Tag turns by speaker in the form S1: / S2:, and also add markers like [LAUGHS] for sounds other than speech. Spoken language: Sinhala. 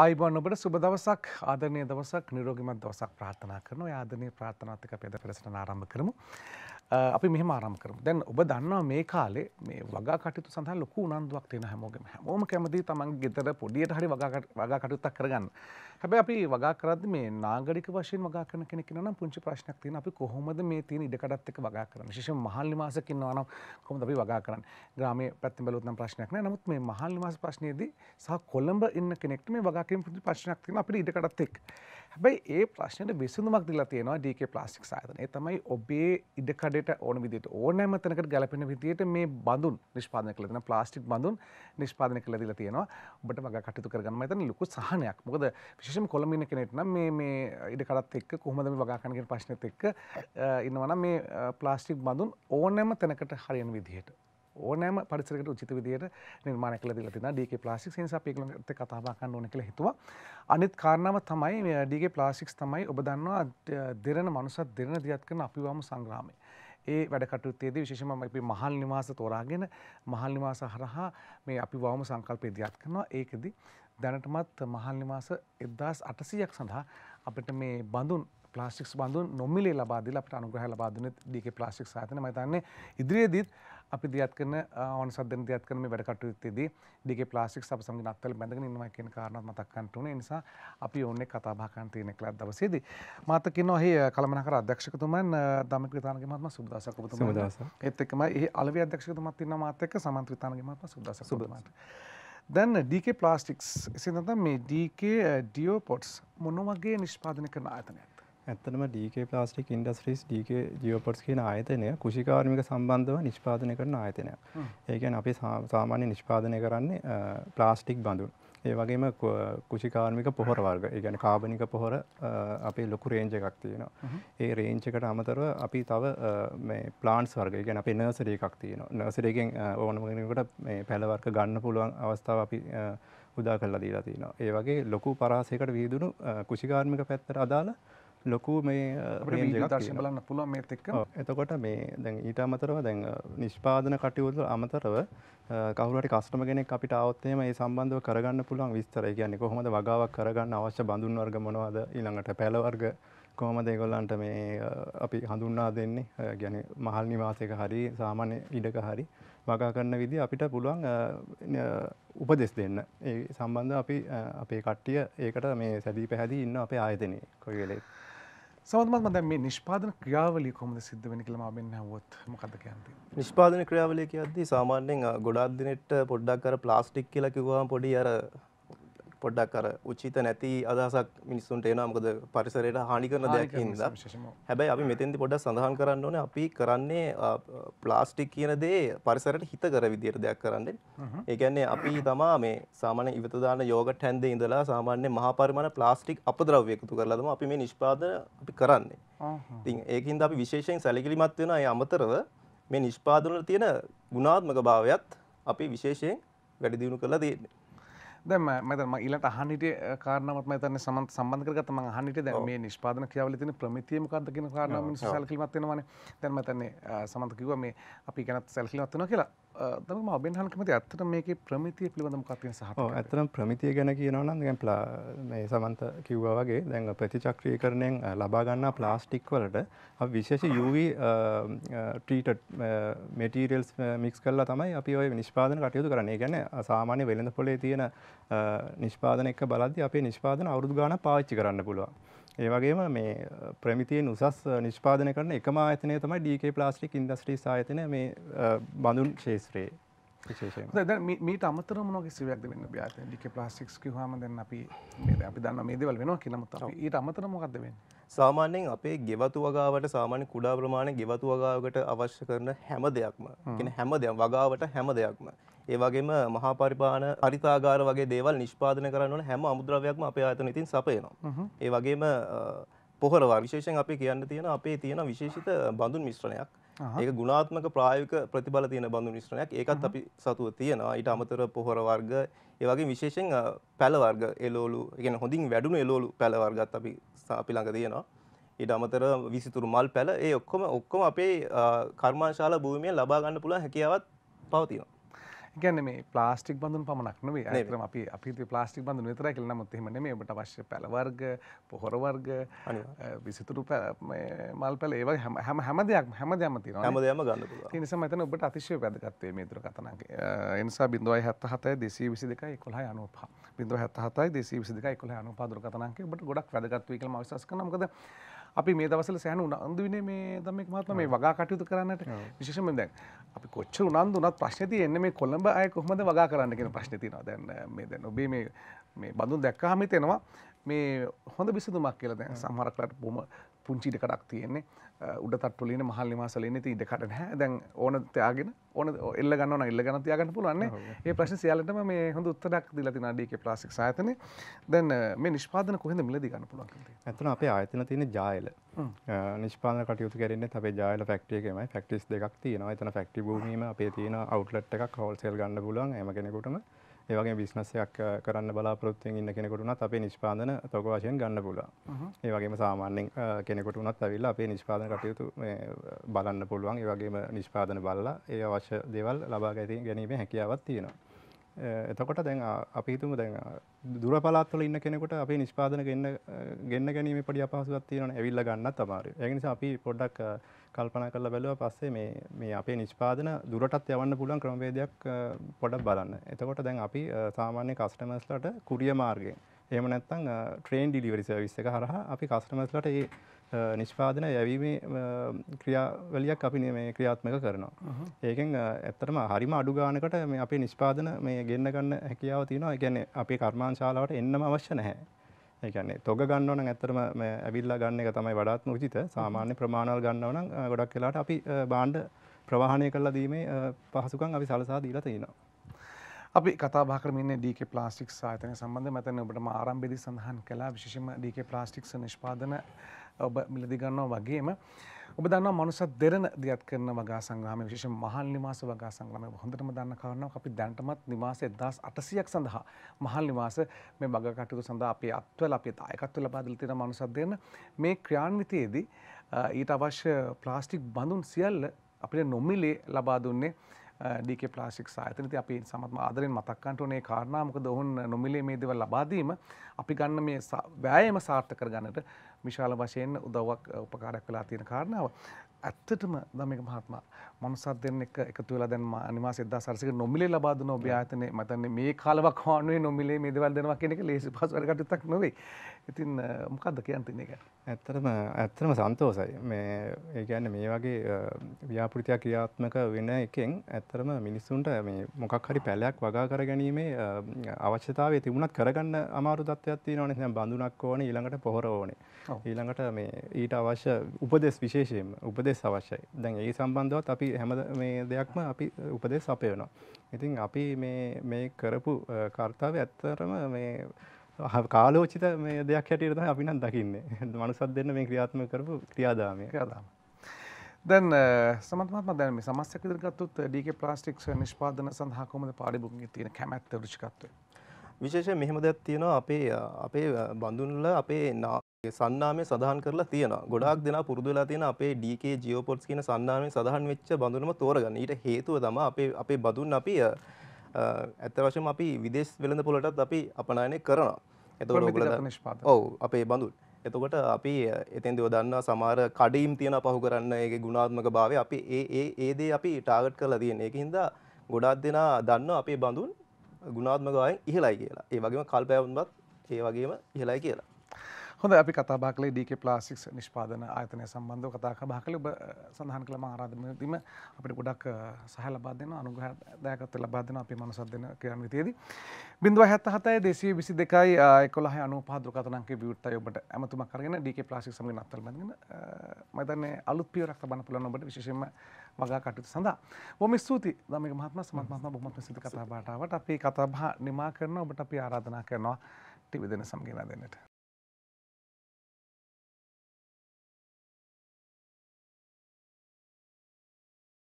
S1: ආයිබන් ඔබට සුබ දවසක් ආදරණය දවසක් නිරෝගිමත් දවසක් ප්‍රාථනා කරන ආදනය ප්‍රාථනාතික පෙද පෙරසට ආරම්භ කරමු අපි මෙහම ආරම් කරම දැන් ඔබ දන්නවා මේ කාලේ මේ වගා කටයුතු සඳහා ලොකු උනන්දුවක් තියෙන හැමෝගම හැමෝම කැමති තමන් ගෙතර පොඩියට හරි වගා කටයුත්තක් කරගන්න හැබැ අපි වගා කරද මේ නාගරික වශයෙන් වගා කරන කෙනෙක් නම් පුංචි ප්‍රශ්නයක් තියෙන අපි කොහොමද මේ තියෙන ඉඩකඩත් එක්ක වගා කරන්නේ විශේෂයෙන් මහල් නිවාසක ඉන්නවා නම් කොහොමද අපි වගා කරන්නේ ග්‍රාමයේ පැත්තෙන් බැලුවොත් නම් ප්‍රශ්නයක් නෑ නමුත් මේ මහල් නිවාස ප්‍රශ්නයේදී සහ කොළඹ ඉන්න කෙනෙක්ට මේ වගා කිරීම පුංචි ප්‍රශ්නයක් තියෙන අපිට ඉඩකඩත් එක්ක හැබැයි ඒ ප්‍රශ්නයට විසඳුමක් දීලා තියෙනවා DK ප්ලාස්ටික්ස් ආයතන ඒ තමයි ඔබේ ඉඩකඩට ඕන විදිහට ඕනෑම තැනකට ගැලපෙන විදිහට මේ බඳුන් නිෂ්පාදනය කළ දෙන ප්ලාස්ටික් බඳුන් නිෂ්පාදනය කළ දීලා තියෙනවා ඔබට වගා කටයුතු කරගන්න මම හිතන්නේ ලොකු සහනයක් මොකද විශේෂ විශෂම කොළමින කෙනෙට්නම් මේ මේ ඉඩ කටත් එක් කොහමදම වගාකනගෙන ප්‍රශ්නත එක්ක ඉන්නවනම් මේ ප්ලාස්ටික් බඳුන් ඕනෑම තැනකට හරියන් විදිහයට ඕනෑම පරිසරකට උචිත විදියට නිර්මාණ කළ දීලා තිනවා DK Plastics නිසා අපි ඒගොල්ලන්ට කතා බහ කරන්න ඕන කියලා හිතුවා. අනිත් කාරණාව තමයි DK Plastics තමයි ඔබ දන්නවා දෙරණ මනුස්සත් දෙරණ දියත් කරන අපිවම සංග්‍රාමය. ඒ වැඩකටයුත්තේදී විශේෂම අපි මහල් නිවාස තෝරාගෙන මහල් නිවාස හරහා මේ අපි වවම සංකල්පය දියත් කරනවා ඒකෙදි දැනටමත් මහල් නිවාස 1800ක් සඳහා අපිට මේ බඳුන් ප්ලාස්ටික්ස් බඳුන් නොමිලේ ලබා දීලා අපිට අනුග්‍රහය ලබා දුන්නේ ඩීකේ ප්ලාස්ටික්ස් ආයතනය මම හිතන්නේ ඉදිරියේදීත් අපි දියත් කරන ඕන සදන දියත් කරන මේ වැඩ කටයුත්තේදී ඩිගේ ප්ලාස්ටික්ස් අප සමගින් අත්වල බැඳගෙන ඉන්නවා කියන කාරණාවත් මතක් ගන්න උනේ. ඒ නිසා අපි ඕන්නේ කතා බහ කරන්න තියෙන කියලා දවසේදී මාත කියනවා එහි කලමනාකර අධ්‍යක්ෂකතුමන් දමක විතානගේ මහත්මයා සුබ දවසක් ඔබතුමාට. සුබ දවසක්. ඒත් එක්කම එහි අලවි අධ්‍යක්ෂකතුමත් ඉන්නවා මාත් එක්ක සමන්ත විතානගේ මහත්මයා සුබ දවසක් ඔබතුමාට. දැන් ඩක ප්ලාස්ටික්ස් එසිනත මේ ඩක ඩියෝපොට්ස් මොනොමගේ නිෂ්පාදන කරන ආතනයක් ඇත්තටම DK Plastic
S2: Industries DK Geopods කියන ආයතනය කෘෂිකාර්මික සම්බන්ධව නිෂ්පාදනය කරන ආයතනයක්. ඒ කියන්නේ අපි සාමාන්‍ය නිෂ්පාදනය කරන්නේ ප්ලාස්ටික් බඳුන්. ඒ වගේම කෘෂිකාර්මික පොහොර වර්ග. ඒ කියන්නේ කාබනික පොහොර අපේ ලොකු රේන්ජ් එකක් තියෙනවා. ඒ රේන්ජ් එකට අමතරව අපි තව මේ ප්ලාන්ට්ස් වර්ග. ඒ කියන්නේ අපේ නර්සරි එකක් තියෙනවා. නර්සරි එකෙන් ඕනම කෙනෙකුට මේ පැල වර්ග ගන්න පුළුවන් අවස්ථාව අපි උදා කරලා දීලා තියෙනවා. ඒ වගේ ලොකු පරාසයකට විහිදුණු කෘෂිකාර්මික පැත්තට අදාළ ලොකු මේ බලන්න පුළුව මේත් එක් එතකොට මේ දැන් ඊට අමතරව දැන් නිෂ්පාදන කටයුතු අමතරව කවුලට කස්ටම කෙනෙක් අපිට අවත්තේම ඒ සම්බන්ධව කරගන්න පුළුවන් විස්තර කියන්නේ කොහොමද වගාවක් කරගන්න අවශ්‍ය බඳුන් වර්ග මොනවද ඊළඟට පැලවර්ග කොහොම දෙගොල්ලන්ට මේ අපි හඳුන්නා දෙන්නේ ගැන මහල් නිවාසයක හරි සාමාන්‍ය ඉඩක හරි වගා කරන්න විදි අපිට පුළුවන් උපදෙස් දෙන්න ඒ සම්බන්ධ අපි අපේ කට්ටිය ඒකට මේ සැදී පැහැදී ඉන්න අපේ ආයතනය කොයි වෙලේ සමත්මත් මද මේ නිෂ්පාදන
S1: ක්‍රියාවලි කොමද සිද්ධ වෙන කියලම මෙන්න හුවත් මොකද කියන්ති.
S2: නිෂ්පාදන ක්‍රියාවලිය කියද්දී
S3: සාමාන්‍යයෙන් ගොඩාක් දිනෙට පොඩ්ඩක් අර ප්ලාස්ටික් කියලා කිව්වම පොඩි අර පොඩ්ඩක් අර උචිත නැති අදහසක් මිනිස්සුන්ට එනවා මොකද පරිසරයට හානි කරන දෙයක් හින්දා. හැබැයි අපි මෙතෙන්දි පොඩ්ඩක් සඳහන් කරන්න ඕනේ අපි කරන්නේ ප්ලාස්ටික් කියන දේ පරිසරයට හිතකර විදියට දෙයක් කරන්නේ. ඒ කියන්නේ අපි තමා මේ සාමාන්‍ය ඉවත දාන යෝගට් හැන්දේ ඉඳලා සාමාන්‍ය මහ පරිමාණ ප්ලාස්ටික් අපද්‍රව්‍ය එකතු කරලා තමයි අපි මේ නිෂ්පාදන අපි කරන්නේ. ඉතින් ඒකින්ද අපි විශේෂයෙන් සැලකිලිමත් වෙනවා ඒ අමතරව මේ නිෂ්පාදන වල තියෙන ගුණාත්මක භාවයත් අපි විශේෂයෙන් වැඩි දියුණු කරලා තියෙන්නේ.
S1: දැ මතම ඊලට අහනිට කාරනමත් මතන සමන් සම්බන්ධකරගතම හනිට දැ මේ නිෂ්පාදන කියාවල තින ප්‍රමිතියම කක්දකින කාරනම සැල්කිමත්වෙනවන දැන්මතන්නේ සමන්තකිව මේ අපි ගැනත් සැල්කිලවත්වන කියලා දම ඔබෙන් හනකමති ඇත්තට මේක ප්‍රමිතිය පිළිබඳම කතිය සහ
S2: ඇතරම් ප්‍රමිතිය ගැන කියනවන ගැම්පලා මේ සමන්ත කිව්ව වගේ දැන් ප්‍රතිචක්‍රිය කරණයෙන් ලබාගන්නා ප්ලාස්ටික් වලට විශේෂ යුව ට්‍රීට මෙටීරල්ස් මික්ස් කරලා තමයි අපි ඔය නිෂ්පාදන කටයුතු කරන්නේ ගැන සාමාන්‍ය වෙළඳ පොලේ තියෙන නිෂ්පාදන එක බලද්දි අපේ නිෂ්පාදන අවුරුදු ගාන පාවිච්චි කරන්න පුළුවන්. ඒ වගේම මේ ප්‍රමිතියෙන් උසස් නිෂ්පාදන කරන එකම ආයතනය තමයි DK ප්ලාස්ටික් ඉන්ඩස්ට්‍රීස් ආයතනය මේ බඳුන් ශේෂ්ත්‍රයේ.
S1: මීට අමතර මොනක සිවයක් වෙන්න ්‍යාත ඩික ප්ලාස්ටික්ස් හම දෙන්න අපි අපි දන්න මේ දෙවල් වෙනවා කියනමත ඊට අමතර මොකක්ද වෙන්
S3: සාමාන්‍යයෙන් අපේ ගෙවතු වගාවට සාමාන්‍ය කුඩා ප්‍රමාණ ගෙවතු වගාවකට අවශ්‍ය කරන හැම දෙයක්ම කියෙන හැම දෙයක් වගාවට හැම දෙයක්ම ඒ වගේම මහා පරිපාලන හරිතාගාර වගේ දේවල් නිෂ්පාදනය කරන්න ඕන හැම අමුද්‍රව්‍යයක්ම අපේ ආයතන ඉතින් සපයනවා. ඒ වගේම පොහොරවල් විශේෂයෙන් අපි කියන්න තියෙන අපේ තියෙන විශේෂිත බඳුන් මිශ්‍රණයක්. ඒක ගුණාත්මක ප්‍රායෝගික ප්‍රතිබල තියෙන බඳු මිශ්‍රණයක්. ඒකත් අපි සතුව තියෙනවා. ඊට අමතරව පොහොර වර්ග, ඒ වගේ විශේෂයෙන් පැල වර්ග, එළවලු, කියන්නේ හොඳින් වැඩුණු එළවලු පැල වර්ගත් අපි අපි ළඟ තියෙනවා. ඊට අමතර විසිතුරු මල් පැල ඒ ඔක්කොම ඔක්කොම අපේ කර්මාශාලා භූමියෙන් ලබා ගන්න පුළුවන් හැකියාවක් පවතිනවා.
S1: ගැන මේ පලාස්ටික් බඳුන් පමණක්නවේ ඇතරම අපි අපිති පලාස්ටික් බඳු විතර කියල නමුත් එෙම මේ බට වශ්‍ය පැලවර්ග පොහොරවර්ග විසිතුරු මල් පැල ඒ හම හැම හැම දෙයක් හැම දමති හමදම ගන්න නිස මතන ඔබට අතිශය වැදගත්වේ මේතුර කතනගේ එනිසා බිඳුවයි හැත්ත හතයි දෙසී විසි දෙකයි කොහ අනුපා බිඳුව හැත් හතයි දෙසී විසි දෙකයි කොහ අනුපාදුර කතනගේ බට ගොඩක් වැදගත්වී කළ මවිශස් කනම්කද අපි මේ දවසල සෑන උනන්දුවන මේ දම මත්ම මේ වගා කටයුතු කරන්නට විශෂම දැන් අපි කොච්ච උනන්දු නත් ප්‍රශ්නති එන්න මේ කොළඹ අය කොහමද වගා කරන්න කියෙන ප්‍රශ්නතින දැන් මේ දැන් ඔබේ මේ බඳුන් දැක්කාහමිතෙනවා මේ හොඳ බිසඳුමක් කියලද සමහරක්ලට බොම පුංචිට කඩක් තියෙන්නේ උඩ තත්වලින් මහල් නිවාසලින් ති ඉඩ කට හැ දැන් ඕන තයාගෙන ඕන එල්ල ගන්න එල්ල ගන තියාගන්න පුළුවන්න ඒ ප්‍රශ්න සියලටම මේ හොඳ උත්තරක් දිලති නාඩියක ප්ලාසික් සයතන දැන් මේ නිෂ්පාදන කොහෙද මිලදි ගන්න පුළුවන් ඇතුන අපේ ආයතන තියෙන ජායල නිෂ්පාන
S2: කටයුතු කරන්න අපේ ජාල ෆක්ටියකම ෆක්ටිස් දෙක් තියෙනවා එතන ෆක්ටි බූමීම අපේ තියෙන අවුට්ලට් එකක් හෝල්සෙල් ගන්න පුලුවන් එම කෙනෙකුටම ඒවගේ බිස්නසයක් කරන්න බලාපොරොත්තුවෙන් ඉන්න කෙනෙකුට උනත් අපේ නිෂ්පාදන තොග වශයෙන් ගන්න පුළුවන්. ඒ වගේම සාමාන්‍යයෙන් කෙනෙකුට උනත් ඇවිල්ලා අපේ නිෂ්පාදන කටයුතු බලන්න පුළුවන්. ඒ වගේම නිෂ්පාදන බලලා ඒ අවශ්‍ය දේවල් ලබා ගැනීමේ හැකියාවක් තියෙනවා. එතකොට දැන් අපි හිතමු දැන් දුර පළාත්වල ඉන්න කෙනෙකුට අපේ නිෂ්පාදන ගෙන්න ගෙන්න ගැනීම පොඩි අපහසුතාවක් තියෙනවනේ ඇවිල්ලා ගන්නත් අමාරුයි. ඒ නිසා අපි පොඩ්ඩක් කල්පනා කරලා බැලුවා පස්සේ මේ මේ අපේ නිෂ්පාදන දුරටත් යවන්න පුළුවන් ක්‍රමවේදයක් පොඩ්ඩක් බලන්න. එතකොට දැන් අපි සාමාන්‍ය කස්ටමර්ස්ලට කුරිය මාර්ගයෙන් එහෙම නැත්නම් ට්‍රේන් ඩිලිවරි සර්විස් එක හරහා අපි කස්ටමර්ස්ලට මේ නිෂ්පාදන යැවීමේ ක්‍රියාවලියක් අපි මේ ක්‍රියාත්මක කරනවා. ඒකෙන් ඇත්තටම හරිම අඩු ගානකට මේ අපේ නිෂ්පාදන මේ ගෙන්න ගන්න හැකියාව තියෙනවා. ඒ කියන්නේ අපේ කර්මාන්ශාලාවට එන්නම අවශ්‍ය නැහැ. ඒ කියන්නේ තොග ගන්නව නම් ඇත්තටම මේ ඇවිල්ලා ගන්න එක තමයි වඩාත්ම උචිත. සාමාන්‍ය ප්‍රමාණවල් ගන්නව නම් ගොඩක් වෙලාවට අපි භාණ්ඩ ප්‍රවාහණය කරලා දීමේ පහසුකම් අපි සලසා
S1: දීලා තියෙනවා. අපි කතා බාකරමන්නේ ඩක ප්ලාස්ටික් සාතන සම්බඳ මතන ඔබට ආරම්භෙදි සඳහන් කලා විශෂම ඩක ප්ලාස්ටික්ස නිෂ්පාදන ඔබ මිලදිගන්නවා වගේම ඔබ දන්න මනුසත් දෙරන දියත් කරන වගා සංග්‍රම විශෂ මහල් නිවාස වගා සංග්‍රම හොඳටම දන්න කරනවා අපි දැන්ටමත් නිවාස එදස් අටසියක් සඳහා මහල් නිවාස මේ බගකටයුතු සඳහා අපේ අත්වල අපේ දායකත්ව ලබාදලතින මනුසත් දෙන්න මේ ක්‍රියාන්විතයේදී ඊට අවශ්‍ය ප්ලාස්ටික් බඳුන් සියල්ල අපිට නොමිලේ ලබා දුන්නේ ඩක ප්ලාසික් සාතනති අපි සමත්ම ආදරෙන් මතක්කන්ටනේ කාරණාමකද ඔහුන් නොමිලේ මේ දෙවල් ලබාදීම අපි ගන්න මේ වෑයම සාර්ථ කර ගන්නට විශාල වශයෙන් උදවක් උපකාරයක් වෙලා තියෙන කාරණාව. ඇත්තටම දමක මහත්ම මනුසත් දෙන්න එක තුවල දැන් අනිවා සිද සරසක නොමිලේ ලබාද නොබ්‍යාතනය මතන්නේ මේ කාලවක් හනුවේ නොමිලේ මේ දෙවල් දෙනවා කෙනෙක ලේසි පසවරගටතක් නොවේ ඉතින් මොකක්ද කියන් තින්නේ එක
S2: ඇත්තරම ඇත්තරම සන්තෝසයි මේ ඒගැන්න මේ වගේ ව්‍යාපෘතියක් ක්‍රියාත්මක වෙන එකෙන් ඇත්තරම මිනිස්සුන්ට මේ මොකක් හරි පැලයක් වගා කර ගැනීමේ අවශ්‍යතාව තිබුණත් කරගන්න අමාරු තත්වයක්ත්ති නොන බඳුනක් ඕන ඊළඟට පොහොර ඕනේ ඊළඟට මේ ඊට අවශ්‍ය උපදෙස් විශේෂයෙන් උපදෙස් අවශ්‍යයි දැන් ඒ සම්බන්ධවත් අපි හැම මේ දෙයක්ම අපි උපදෙස් අපයනවා ඉතින් අපි මේ කරපු කර්තාව ඇත්තරම මේ කාලෝචිත මේ දෙයක් හැටියට තමයි අපි නම් දකින්නේ [LAUGHS] මනුස්සත් දෙන්න මේ ක්‍රියාත්මක කරපු ක්‍රියාදාමය ක්‍රියාදාම
S1: දැන් සමත්මත්ම දැන් මේ සමස්තයක් විදිහට ගත්තොත් ඩීකේ ප්ලාස්ටික්ස් නිෂ්පාදන සඳහා කොහොමද පාඩිබුකින් තියෙන කැමැත්ත වෘෂිකත්වය විශේෂයෙන් මෙහෙම දෙයක් තියෙනවා අපේ
S3: අපේ බඳුන්ල අපේ සන්නාමය සඳහන් කරලා තියෙන ගොඩක් දෙනා පුරුදු වෙලා තියෙන අපේ DK ජියෝපොඩ්ස් කියන සන්නාමය සඳහන් වෙච්ච බඳුනම තෝරගන්න. ඊට හේතුව තමයි අපේ අපේ බඳුන් අපි ඇත්ත වශයෙන්ම අපි විදේශ වෙළඳ පොළටත් අපි අපනයනය කරනවා. එතකොට ඔව් අපේ බඳුන් එතකොට අපි එතෙන් දෝදන්නා සමාර කඩීම් තියෙන පහු කරන්න ඒ ගුණාත්මක භාවය අපි ඒ ඒ ඒදේ අපි ටාගට් කරලා තියෙන එක හින්දා ගොඩාක් දෙනා දන්න අපේ බඳුන් ගුණාත්මකයෙන් ඉහළයි කියලා ඒ වගේම කල්පයවන්වත් ඒ වගේම ඉහළයි කියලා
S1: හොඳ අපි කතාබා කලේ ඩක ප්ලාසික්ස් නිෂ්පාදන ආයතනය සම්බන්ධව කතා බා කල ඔබ සඳහන් කළම ආරාධමදීම අපිට ගොඩක් සහ ලබා දෙන අනුගහ දෑකත් ලබා දෙන අපි මනසත් දෙන කියන්න විතියද. බින්දුව හැත්ත හතයි දෙසී විසි දෙකයි එකොලහ අනු පාදුරකතනක විියුත්තය ඔබට ඇමතුම කරගෙන ඩක ප්ලාසික් සමි නත්තල්බඳගෙන මතන්නේ අලුත් පියරක් බන පුලන ඔබට විශෂම වගා කටයුතු සඳහා ොම ස්තුති දම මහත්ම සමත්මත්ම බොහම සිත කතාබාටාවට අපි කතාබා නිමා කරන ඔබට අපි ආරාධනා කරනවා ටිවිදෙන සම්ගෙන දෙන්නට.